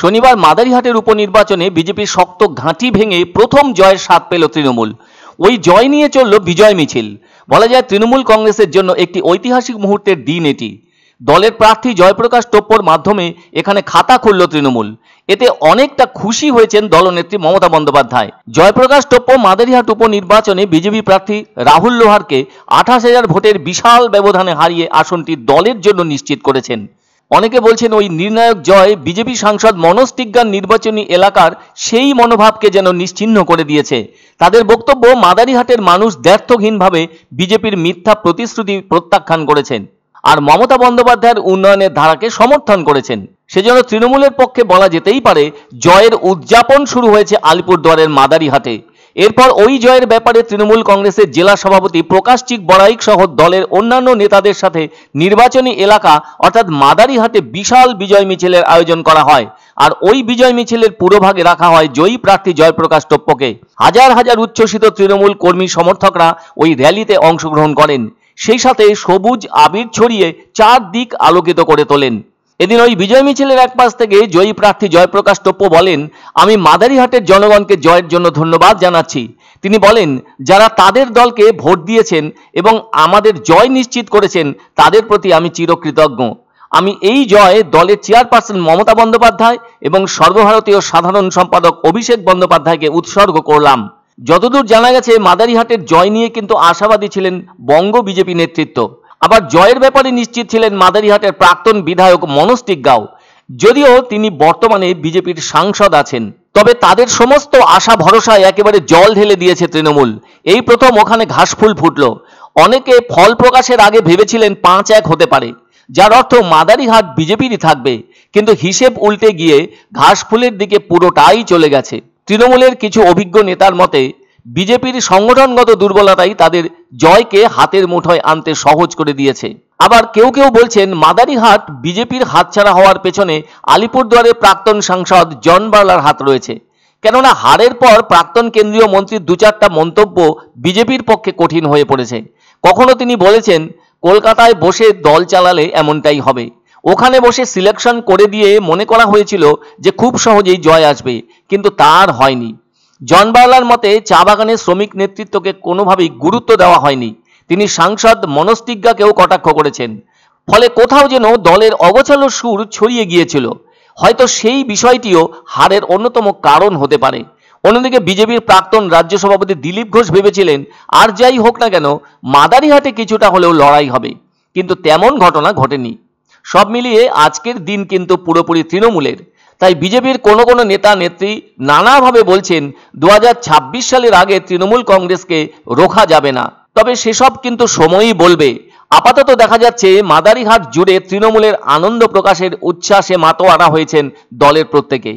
শনিবার মাদারিহাটের উপনির্বাচনে বিজেপির শক্ত ঘাঁটি ভেঙে প্রথম জয়ের স্বাদ পেল তৃণমূল ওই জয় নিয়ে চলল বিজয় মিছিল বলা যায় তৃণমূল কংগ্রেসের জন্য একটি ঐতিহাসিক মুহূর্তের দিন এটি দলের প্রার্থী জয়প্রকাশ টোপ্পর মাধ্যমে এখানে খাতা খুলল তৃণমূল এতে অনেকটা খুশি হয়েছেন দলনেত্রী মমতা বন্দ্যোপাধ্যায় জয়প্রকাশ টোপ্প মাদারিহাট উপনির্বাচনে বিজেপি প্রার্থী রাহুল লোহারকে আঠাশ হাজার ভোটের বিশাল ব্যবধানে হারিয়ে আসনটি দলের জন্য নিশ্চিত করেছেন অনেকে বলছেন ওই নির্ণায়ক জয় বিজেপি সাংসদ মনোজ নির্বাচনী এলাকার সেই মনোভাবকে যেন নিশ্চিহ্ন করে দিয়েছে তাদের বক্তব্য মাদারিহাটের মানুষ দ্ব্যর্থহীনভাবে বিজেপির মিথ্যা প্রতিশ্রুতি প্রত্যাখ্যান করেছেন আর মমতা বন্দ্যোপাধ্যায়ের উন্নয়নের ধারাকে সমর্থন করেছেন সেজন্য তৃণমূলের পক্ষে বলা যেতেই পারে জয়ের উদযাপন শুরু হয়েছে আলিপুরদুয়ারের মাদারিহাটে এরপর ওই জয়ের ব্যাপারে তৃণমূল কংগ্রেসের জেলা সভাপতি প্রকাশ চিক বড়াইক সহ দলের অন্যান্য নেতাদের সাথে নির্বাচনী এলাকা অর্থাৎ মাদারিহাটে বিশাল বিজয় মিছিলের আয়োজন করা হয় আর ওই বিজয় মিছিলের পুরোভাগে রাখা হয় জয়ী প্রার্থী জয়প্রকাশ টোপ্পকে হাজার হাজার উচ্ছ্বসিত তৃণমূল কর্মী সমর্থকরা ওই র্যালিতে অংশগ্রহণ করেন সেই সাথে সবুজ আবির ছড়িয়ে চারদিক আলোকিত করে তোলেন এদিন ওই বিজয় মিছিলের এক পাশ থেকে জয়ী প্রার্থী জয়প্রকাশ টোপ্পো বলেন আমি মাদারিহাটের জনগণকে জয়ের জন্য ধন্যবাদ জানাচ্ছি তিনি বলেন যারা তাদের দলকে ভোট দিয়েছেন এবং আমাদের জয় নিশ্চিত করেছেন তাদের প্রতি আমি চিরকৃতজ্ঞ আমি এই জয়ে দলের চেয়ারপারসন মমতা বন্দ্যোপাধ্যায় এবং সর্বভারতীয় সাধারণ সম্পাদক অভিষেক বন্দ্যোপাধ্যায়কে উৎসর্গ করলাম যতদূর জানা গেছে মাদারিহাটের জয় নিয়ে কিন্তু আশাবাদী ছিলেন বঙ্গ বিজেপি নেতৃত্ব আবার জয়ের ব্যাপারে নিশ্চিত ছিলেন মাদারিহাটের প্রাক্তন বিধায়ক মনোজ টিগ্গাও যদিও তিনি বর্তমানে বিজেপির সাংসদ আছেন তবে তাদের সমস্ত আশা ভরসায় একেবারে জল ঢেলে দিয়েছে তৃণমূল এই প্রথম ওখানে ঘাসফুল ফুটল অনেকে ফল প্রকাশের আগে ভেবেছিলেন পাঁচ এক হতে পারে যার অর্থ মাদারিহাট বিজেপিরই থাকবে কিন্তু হিসেব উল্টে গিয়ে ঘাসফুলের দিকে পুরোটাই চলে গেছে তৃণমূলের কিছু অভিজ্ঞ নেতার মতে বিজেপির সংগঠনগত দুর্বলতাই তাদের জয়কে হাতের মুঠোয় আনতে সহজ করে দিয়েছে আবার কেউ কেউ বলছেন মাদারীহাট বিজেপির হাতছাড়া হওয়ার পেছনে আলিপুরদুয়ারের প্রাক্তন সাংসদ জন বার্লার হাত রয়েছে কেননা হারের পর প্রাক্তন কেন্দ্রীয় মন্ত্রীর দু চারটা মন্তব্য বিজেপির পক্ষে কঠিন হয়ে পড়েছে কখনো তিনি বলেছেন কলকাতায় বসে দল চালালে এমনটাই হবে ওখানে বসে সিলেকশন করে দিয়ে মনে করা হয়েছিল যে খুব সহজেই জয় আসবে কিন্তু তার হয়নি জন জনবাংলার মতে চা বাগানের শ্রমিক নেতৃত্বকে কোনোভাবেই গুরুত্ব দেওয়া হয়নি তিনি সাংসদ মনস্তিজ্ঞাকেও কটাক্ষ করেছেন ফলে কোথাও যেন দলের অগোছালো সুর ছড়িয়ে গিয়েছিল হয়তো সেই বিষয়টিও হারের অন্যতম কারণ হতে পারে অন্যদিকে বিজেপির প্রাক্তন রাজ্য সভাপতি দিলীপ ঘোষ ভেবেছিলেন আর যাই হোক না কেন মাদারিহাটে কিছুটা হলেও লড়াই হবে কিন্তু তেমন ঘটনা ঘটেনি সব মিলিয়ে আজকের দিন কিন্তু পুরোপুরি তৃণমূলের তাই বিজেপির কোনো কোনো নেতা নেত্রী নানাভাবে বলছেন দু সালের আগে তৃণমূল কংগ্রেসকে রোখা যাবে না তবে সেসব কিন্তু সময়ই বলবে আপাতত দেখা যাচ্ছে মাদারিহাট জুড়ে তৃণমূলের আনন্দ প্রকাশের উচ্ছ্বাসে মাতো আনা হয়েছেন দলের প্রত্যেকে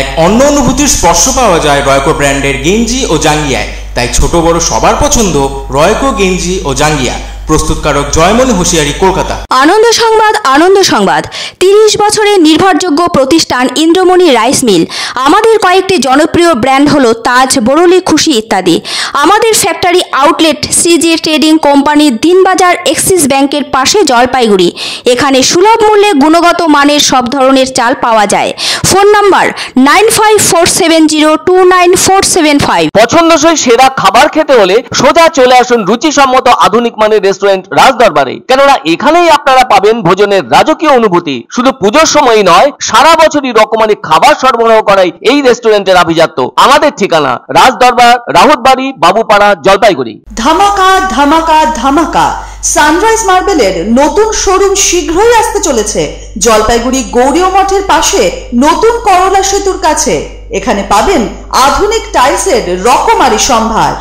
এক অন্য অনুভূতির স্পর্শ পাওয়া যায় রয়কো ব্র্যান্ডের গেঞ্জি ও জাঙ্গিয়ায় তাই ছোট বড় সবার পছন্দ রয়কো গেঞ্জি ও জাঙ্গিয়া প্রস্তুতকারক জয়মনি হুঁশিয়ারি কলকাতা আনন্দ সংবাদ আনন্দ সংবাদ তিরিশ বছরের নির্ভরযোগ্য প্রতিষ্ঠান ইন্দ্রমণি রাইস মিল আমাদের কয়েকটি জনপ্রিয় ব্র্যান্ড হলো তাজ বরলি খুশি ইত্যাদি আমাদের factory outlet CG trading company Dinbazar Axis ব্যাংকের পাশে জলপাইগুড়ি এখানে সুলভ মূল্যে গুণগত মানের সব ধরনের চাল পাওয়া যায় phone number nine five four seven zero two nine four seven five পছন্দসই সেরা খাবার খেতে হলে সোজা চলে আসুন রুচিসম্মত আধুনিক মানের রেস্টুরেন্ট রাজদরবারে কেননা এখানেই আপনারা পাবেন ভোজনের রাজকীয় অনুভূতি শুধু পুজোর সময় নয় সারা বছরই রকমারি খাবার সরবরাহ করাই এই রেস্টুরেন্টের আভিজাত্য আমাদের ঠিকানা রাজদরবার রাহুতবাড়ি বাবুপাড়া জলপাইগুড়ি ধামাকা ধামাকা ধামাকা সানরাইজ মার্বেলের নতুন শোরুম শীঘ্রই আসতে চলেছে জলপাইগুড়ি গৌরীয় মঠের পাশে নতুন করলা সেতুর কাছে এখানে পাবেন আধুনিক টাইলসের রকমারি সম্ভার